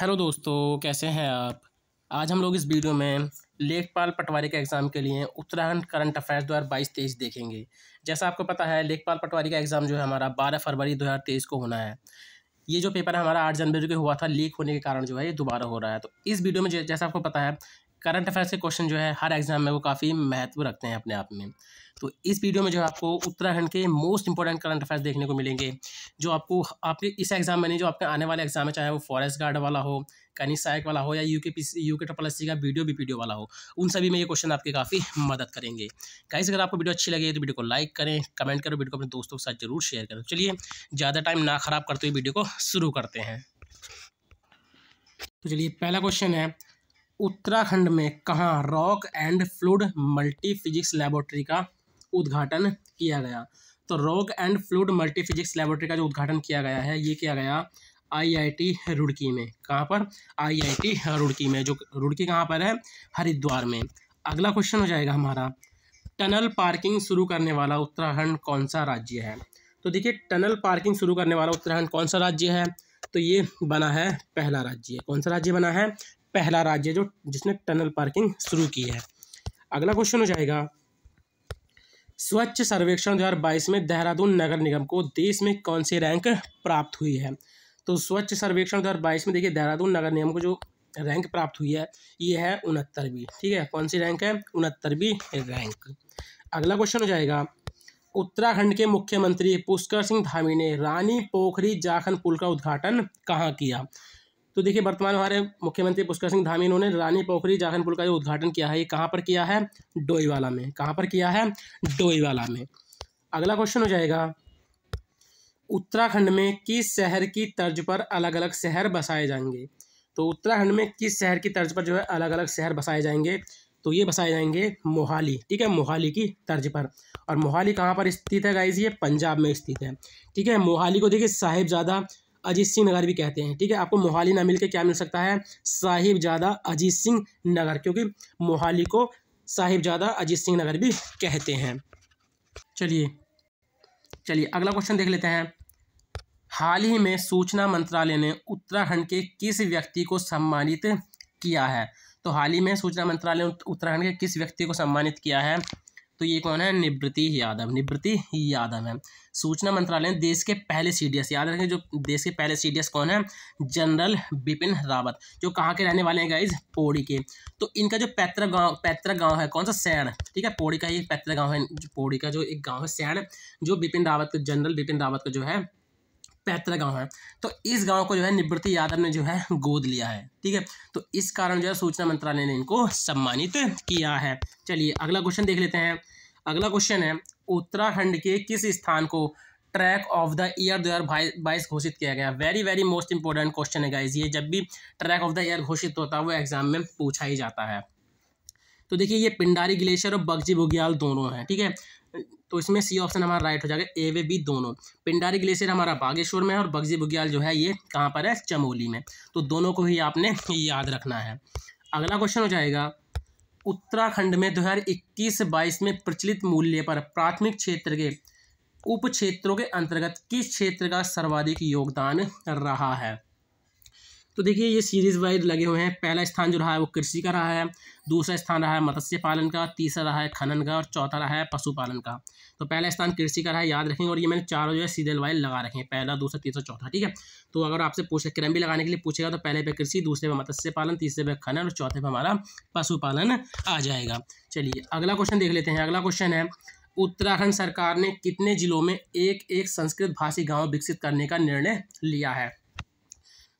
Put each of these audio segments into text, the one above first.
hello दोस्तों कैसे हैं आप आज हम लोग इस वीडियो में लेखपाल पटवारी के एग्ज़ाम के लिए उत्तराखंड करंट अफेयर्स दो हज़ार बाईस तेईस देखेंगे जैसा आपको पता है लेखपाल पटवारी का एग्ज़ाम जो है हमारा बारह फरवरी दो हज़ार तेईस को होना है ये जो पेपर हमारा आठ जनवरी को हुआ था लीक होने के कारण जो है ये दोबारा हो रहा है तो इस वीडियो में जैसा आपको पता है करंट अफेयर्स के क्वेश्चन जो है हर एग्जाम में वो काफ़ी महत्व रखते हैं अपने आप में तो इस वीडियो में जो है आपको उत्तराखंड के मोस्ट इंपॉर्टेंट करंट अफेयर्स देखने को मिलेंगे जो आपको आपके इस एग्जाम में नहीं जो आपके आने वाले एग्जाम में चाहे वो फॉरेस्ट गार्ड वाला हो कनी सहायक वाला हो या U K P U K triple S C का वीडियो बी पी वाला हो उन सभी में ये क्वेश्चन आपकी काफ़ी मदद करेंगे गाइस अगर आपको वीडियो अच्छी लगे तो वीडियो को लाइक करें कमेंट करो वीडियो को अपने दोस्तों के साथ जरूर शेयर करें तो चलिए ज़्यादा टाइम ना खराब करते हुए वीडियो को शुरू करते हैं तो चलिए पहला क्वेश्चन है उत्तराखंड में कहाँ rock and fluid multi physics laboratory का उद्घाटन किया गया तो rock and fluid multi physics laboratory का जो उद्घाटन किया गया है ये किया गया आईआईटी रुड़की में कहाँ पर आईआईटी रुड़की में जो रुड़की कहाँ पर है हरिद्वार में अगला क्वेश्चन हो जाएगा हमारा टनल पार्किंग शुरू करने वाला उत्तराखंड कौन सा राज्य है तो देखिए टनल पार्किंग शुरू करने वाला उत्तराखंड कौन सा राज्य है तो ये बना है पहला राज्य कौन सा राज्य बना है पहला राज्य जो जिसने टनल पार्किंग शुरू की है अगला क्वेश्चन हो जाएगा स्वच्छ सर्वेक्षण 2022 में देहरादून नगर निगम को देश में कौन सी रैंक प्राप्त हुई है तो स्वच्छ सर्वेक्षण 2022 में देखिए देहरादून नगर निगम को जो रैंक प्राप्त हुई है ये है उनहत्तरवीं ठीक है कौन सी रैंक है उनहत्तरवीं रैंक अगला क्वेश्चन हो जाएगा उत्तराखंड के मुख्यमंत्री पुष्कर सिंह धामी ने रानी पोखरी जाखन पुल का उद्घाटन कहाँ किया तो देखिए वर्तमान हमारे मुख्यमंत्री पुष्कर सिंह धामी इन्होंने रानी पोखरी जाखन पुल का जो उद्घाटन किया है ये कहाँ पर किया है डोईवाला में कहाँ पर किया है डोईवाला में अगला क्वेश्चन हो जाएगा उत्तराखंड में किस शहर की तर्ज पर अलग अलग शहर बसाए जाएंगे तो उत्तराखंड में किस शहर की तर्ज पर जो है अलग अलग शहर बसाए जाएंगे तो ये बसाए जाएंगे मोहाली ठीक है मोहाली की तर्ज पर और मोहाली कहाँ पर स्थित है गाइज ये पंजाब में स्थित है ठीक है मोहाली को देखिए साहिबजादा अजीत सिंह नगर भी कहते हैं ठीक है आपको मोहाली ना मिलके क्या मिल सकता है साहिबजादा अजीत सिंह नगर क्योंकि मोहाली को साहिबजादा अजीत सिंह नगर भी कहते हैं चलिए चलिए अगला क्वेश्चन देख लेते हैं हाल ही में सूचना मंत्रालय ने उत्तराखंड के किस व्यक्ति को सम्मानित किया है तो हाल ही में सूचना मंत्रालय ने उत्तराखंड के किस व्यक्ति को सम्मानित किया है तो ये कौन है निवृत्ति यादव निवृत्ति यादव है सूचना मंत्रालय ने देश के पहले एस याद रखें जो देश के पहले एस कौन है जनरल बिपिन रावत जो कहाँ के रहने वाले हैं गाइज पौड़ी के तो इनका जो पैतृक गांव पैतृक गांव है कौन सा सैण ठीक है पौड़ी का ही पैतृक गांव है पौड़ी का जो एक गांव है सैण जो बिपिन रावत जनरल बिपिन रावत का जो है पैतृक गांव है तो इस गांव को जो है निवृत्ति यादव ने जो है गोद लिया है ठीक है तो इस कारण जो है सूचना मंत्रालय ने इनको सम्मानित किया है चलिए अगला क्वेश्चन देख लेते हैं अगला क्वेश्चन है उत्तराखंड के किस स्थान को ट्रैक ऑफ द ईयर दो हज़ार बाईस घोषित किया गया very very most important question है गाइज ये जब भी ट्रैक ऑफ द ईयर घोषित होता है वो एग्जाम में पूछा ही जाता है तो देखिए ये पिंडारी ग्लेशियर और बगजी बुग्याल दोनों हैं ठीक है तो इसमें सी ऑप्शन हमारा राइट हो जाएगा ए वे बी दोनों पिंडारी ग्लेशियर हमारा बागेश्वर में है और बगजी बुग्याल जो है ये कहाँ पर है चमोली में तो दोनों को ही आपने याद रखना है अगला क्वेश्चन हो जाएगा उत्तराखंड में दो हज़ार इक्कीस से बाईस में प्रचलित मूल्य पर प्राथमिक क्षेत्र के उप क्षेत्रों के अंतर्गत किस क्षेत्र का सर्वाधिक योगदान रहा है तो देखिए ये सीरीज वाइज लगे हुए हैं पहला स्थान जो रहा है वो कृषि का रहा है दूसरा स्थान रहा है मत्स्य पालन का तीसरा रहा है खनन का और चौथा रहा है पशुपालन का तो पहला स्थान कृषि का रहा है याद रखेंगे और ये मैंने चारों जो है सीरियल वाइज लगा रखे हैं पहला दूसरा तीसरा चौथा ठीक है तो अगर आपसे पूछे क्रम भी लगाने के लिए पूछेगा तो पहले पे कृषि दूसरे पे मत्स्य पालन तीसरे पे खनन और चौथे पे हमारा पशुपालन आ जाएगा चलिए अगला क्वेश्चन देख लेते हैं अगला क्वेश्चन है उत्तराखंड सरकार ने कितने जिलों में एक एक संस्कृत भाषी गाँव विकसित करने का निर्णय लिया है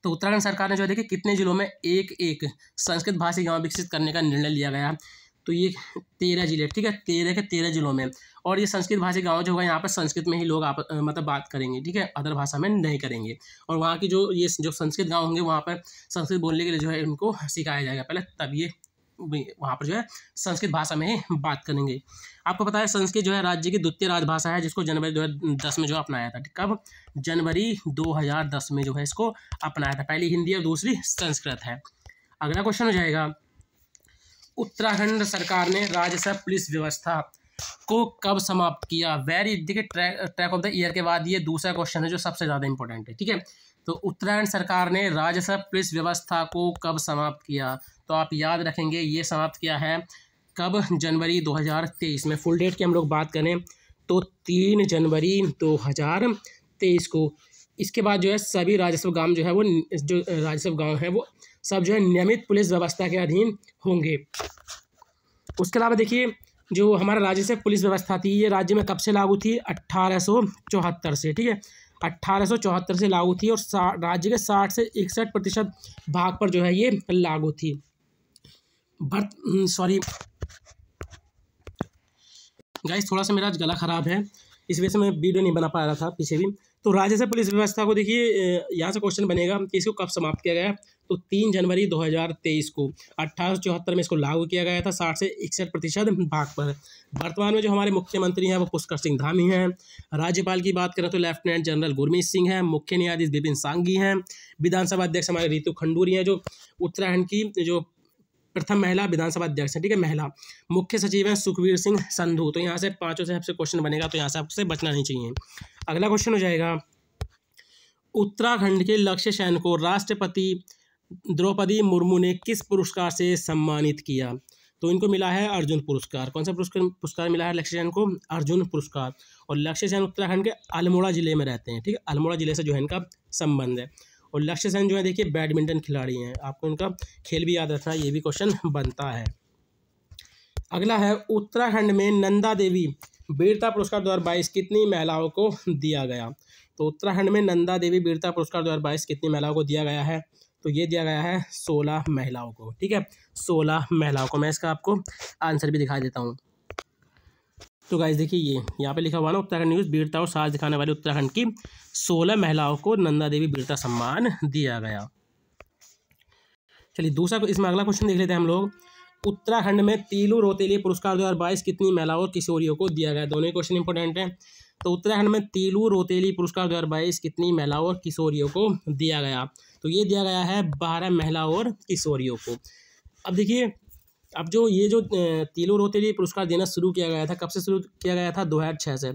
तो उत्तराखंड सरकार ने जो है देखिए कितने जिलों में एक एक संस्कृत भाषी गाँव विकसित करने का निर्णय लिया गया तो ये तेरह जिले ठीक है तेरह के तेरह जिलों में और ये संस्कृत भाषी गांव जो होगा यहाँ पर संस्कृत में ही लोग आप मतलब बात करेंगे ठीक है अदर भाषा में नहीं करेंगे और वहाँ की जो ये जो संस्कृत गांव होंगे वहाँ पर संस्कृत बोलने के लिए जो है उनको सिखाया जाएगा पहले तब ये वहाँ पर जो है संस्कृत भाषा में ही बात करेंगे आपको पता है संस्कृत जो है राज्य की द्वितीय राजभाषा है जिसको जनवरी दो में जो अपनाया था कब जनवरी दो में जो है इसको अपनाया था पहली हिंदी और दूसरी संस्कृत है अगला क्वेश्चन हो जाएगा उत्तराखंड सरकार ने राजस्व पुलिस व्यवस्था को कब समाप्त किया वेरी देखिए track track of the year के बाद ये दूसरा क्वेश्चन है जो सबसे ज़्यादा इंपॉर्टेंट है ठीक है तो उत्तरायण सरकार ने राजस्व पुलिस व्यवस्था को कब समाप्त किया तो आप याद रखेंगे ये समाप्त किया है कब जनवरी 2023 में फुल डेट की हम लोग बात करें तो तीन जनवरी 2023 को इसके बाद जो है सभी राजस्व गांव जो है वो जो राजस्व गांव है वो सब जो है नियमित पुलिस व्यवस्था के अधीन होंगे उसके अलावा देखिए जो हमारा राज्य से पुलिस व्यवस्था थी ये राज्य में कब से लागू थी अट्ठारह से ठीक है 1874 से लागू थी और राज्य के साठ से इकसठ प्रतिशत भाग पर जो है ये लागू थी सॉरी गाइस हम्म, थोड़ा सा मेरा आज गला ख़राब है इस वजह से मैं वीडियो नहीं बना पा रहा था पीछे भी तो से पुलिस व्यवस्था को देखिए यहाँ से क्वेश्चन बनेगा कि इसको कब समाप्त किया गया तो तीन जनवरी 2023 को अट्ठारह में इसको लागू किया गया था साठ से इकसठ प्रतिशत भाग पर वर्तमान में जो हमारे मुख्यमंत्री हैं वो पुष्कर सिंह धामी हैं राज्यपाल की बात करें तो लेफ्टिनेंट जनरल गुरमीत सिंह हैं मुख्य न्यायाधीश बिपिन सांगी हैं विधानसभा अध्यक्ष हमारे रितु खंडूरी हैं जो उत्तराखंड की जो प्रथम महिला विधानसभा अध्यक्ष है ठीक है महिला मुख्य सचिव है सुखवीर सिंह संधू तो यहाँ से पांचों से आपसे क्वेश्चन बनेगा तो यहाँ से आपसे बचना नहीं चाहिए अगला क्वेश्चन हो जाएगा उत्तराखंड के लक्ष्य सैन को राष्ट्रपति द्रौपदी मुर्मू ने किस पुरस्कार से सम्मानित किया तो इनको मिला है अर्जुन पुरस्कार कौन सा पुरस्कार पुरस्कार मिला है लक्ष्य सैन को अर्जुन पुरस्कार और लक्ष्य सैन उत्तराखंड के अल्मोड़ा जिले में रहते हैं ठीक है अल्मोड़ा जिले से जो है इनका संबंध है और लक्ष्य सेन जो है देखिए बैडमिंटन खिलाड़ी हैं आपको इनका खेल भी याद रखना ये भी क्वेश्चन बनता है अगला है उत्तराखंड में नंदा देवी वीरता पुरस्कार दो कितनी महिलाओं को दिया गया तो उत्तराखंड में नंदा देवी वीरता पुरस्कार दो कितनी महिलाओं को दिया गया है तो ये दिया गया है सोलह महिलाओं को ठीक है सोलह महिलाओं को मैं इसका आपको आंसर भी दिखा देता हूँ तो गाइज देखिए ये यहाँ पे लिखा हुआ ना उत्तराखंड न्यूज़ वीरता और साहस दिखाने वाली उत्तराखंड की सोलह महिलाओं को नंदा देवी वीरता सम्मान दिया गया चलिए दूसरा इसमें अगला क्वेश्चन देख लेते हैं हम लोग उत्तराखंड में तीलू रोतेली पुरस्कार दो कितनी महिलाओं और किशोरियों को दिया गया दोनों क्वेश्चन इंपॉर्टेंट हैं तो उत्तराखंड में तीलू रोतेली पुरस्कार दो कितनी महिलाओं और किशोरियों को दिया गया तो ये दिया गया है बारह महिलाओं और किशोरियों को अब देखिए अब जो ये जो रोते लिए पुरस्कार देना शुरू किया गया था कब से शुरू किया गया था दो से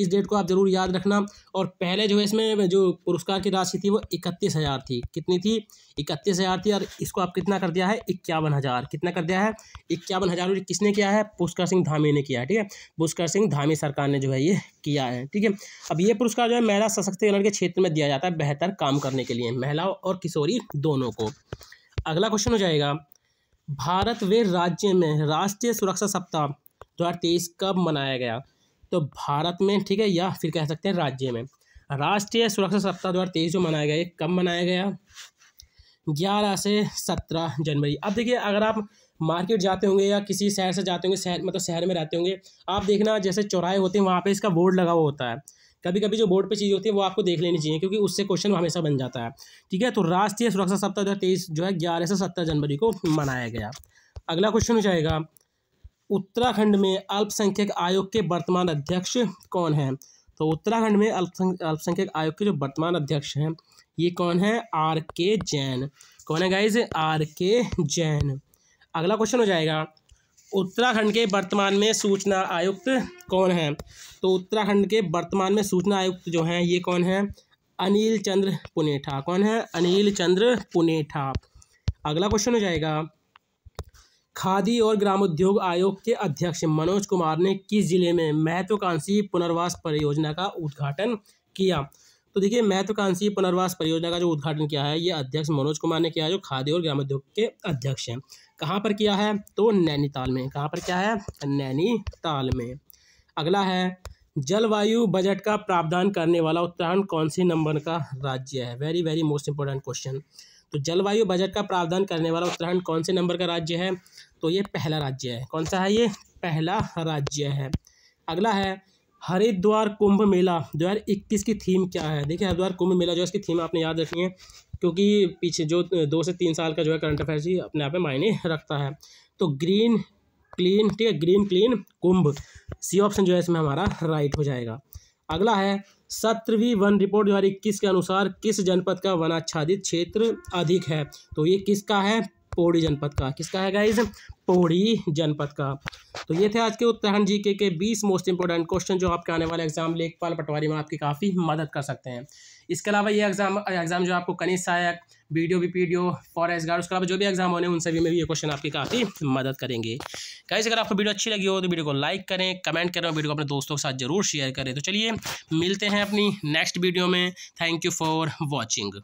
इस डेट को आप ज़रूर याद रखना और पहले जो है इसमें जो पुरस्कार की राशि थी वो इकतीस हज़ार थी कितनी थी इकतीस हज़ार थी और इसको आप कितना कर दिया है इक्यावन हज़ार कितना कर दिया है इक्यावन हज़ार किसने किया है पुष्कर सिंह धामी ने किया है ठीक है पुष्कर सिंह धामी सरकार ने जो है ये किया है ठीक है अब ये पुरस्कार जो है महिला सशक्तिकरण के क्षेत्र में दिया जाता है बेहतर काम करने के लिए महिलाओं और किशोरी दोनों को अगला क्वेश्चन हो जाएगा भारत वे राज्य में राष्ट्रीय सुरक्षा सप्ताह दो हज़ार तेईस कब मनाया गया तो भारत में ठीक है या फिर कह सकते हैं राज्य में राष्ट्रीय सुरक्षा सप्ताह दो हज़ार तेईस जो मनाया गया कब मनाया गया ग्यारह से सत्रह जनवरी अब देखिए अगर आप मार्केट जाते होंगे या किसी शहर से जाते होंगे शहर मतलब शहर में रहते होंगे आप देखना जैसे चौराहे होते हैं वहाँ पे इसका बोर्ड लगा हुआ होता है कभी कभी जो बोर्ड पे चीज़ होती है वो आपको देख लेनी चाहिए क्योंकि उससे क्वेश्चन हमेशा बन जाता है ठीक है तो राष्ट्रीय सुरक्षा सप्ताह दो जो है ग्यारह से सत्रह जनवरी को मनाया गया अगला क्वेश्चन हो जाएगा उत्तराखंड में अल्पसंख्यक आयोग के वर्तमान अध्यक्ष कौन हैं तो उत्तराखंड में अल्पसंख्यक आयोग के जो वर्तमान अध्यक्ष हैं ये कौन है आर के जैन कौन है गाइज आर के जैन अगला क्वेश्चन हो जाएगा उत्तराखंड के वर्तमान में सूचना आयुक्त कौन हैं तो उत्तराखंड के वर्तमान में सूचना आयुक्त जो हैं ये कौन हैं अनिल चंद्र पुनेठा कौन है अनिल चंद्र पुनेठा अगला क्वेश्चन हो जाएगा खादी और ग्रामोद्योग आयोग के अध्यक्ष मनोज कुमार ने किस जिले में महत्वाकांक्षी पुनर्वास परियोजना का उद्घाटन किया तो देखिए महत्वाकांक्षी तो पुनर्वास परियोजना का जो उद्घाटन किया है ये अध्यक्ष मनोज कुमार ने किया है जो खाद्य और ग्रामोद्योग के अध्यक्ष हैं कहाँ पर किया है तो नैनीताल में कहाँ पर क्या है नैनीताल में अगला है जलवायु बजट का प्रावधान करने वाला उत्तराखंड कौन से नंबर का राज्य है very very most important question तो जलवायु बजट का प्रावधान करने वाला उत्तराखंड कौन से नंबर का राज्य है तो ये पहला राज्य है कौन सा है ये पहला राज्य है अगला है हरिद्वार कुंभ मेला 2021 की थीम क्या है देखिए हरिद्वार कुंभ मेला जो है इसकी थीम आपने याद रखनी है क्योंकि पीछे जो दो से तीन साल का जो है करंट अफेयर्स ही अपने आप में मायने रखता है तो ग्रीन क्लीन ठीक है green clean Kumbh C option जो है इसमें हमारा राइट हो जाएगा अगला है सत्रवी वन रिपोर्ट दो हज़ार इक्कीस के अनुसार किस जनपद का वनाच्छादित क्षेत्र अधिक है तो ये किसका है पौड़ी जनपद का किसका है गाइज पौड़ी जनपद का तो ये थे आज के उत्तराखंड जीके के 20 मोस्ट इंपॉर्टेंट क्वेश्चन जो आपके आने वाले एग्जाम लेखपाल पटवारी में आपकी काफ़ी मदद कर सकते हैं इसके अलावा ये एग्जाम एग्जाम जो आपको कनी सहायक video B P D O forest guard उसके अलावा जो भी एग्जाम होने उन सभी में भी ये क्वेश्चन आपकी काफ़ी मदद करेंगे कैसे अगर आपको वीडियो अच्छी लगी हो तो वीडियो को लाइक करें कमेंट करें वीडियो को अपने दोस्तों के साथ जरूर शेयर करें तो चलिए मिलते हैं अपनी नेक्स्ट वीडियो में थैंक यू फॉर वॉचिंग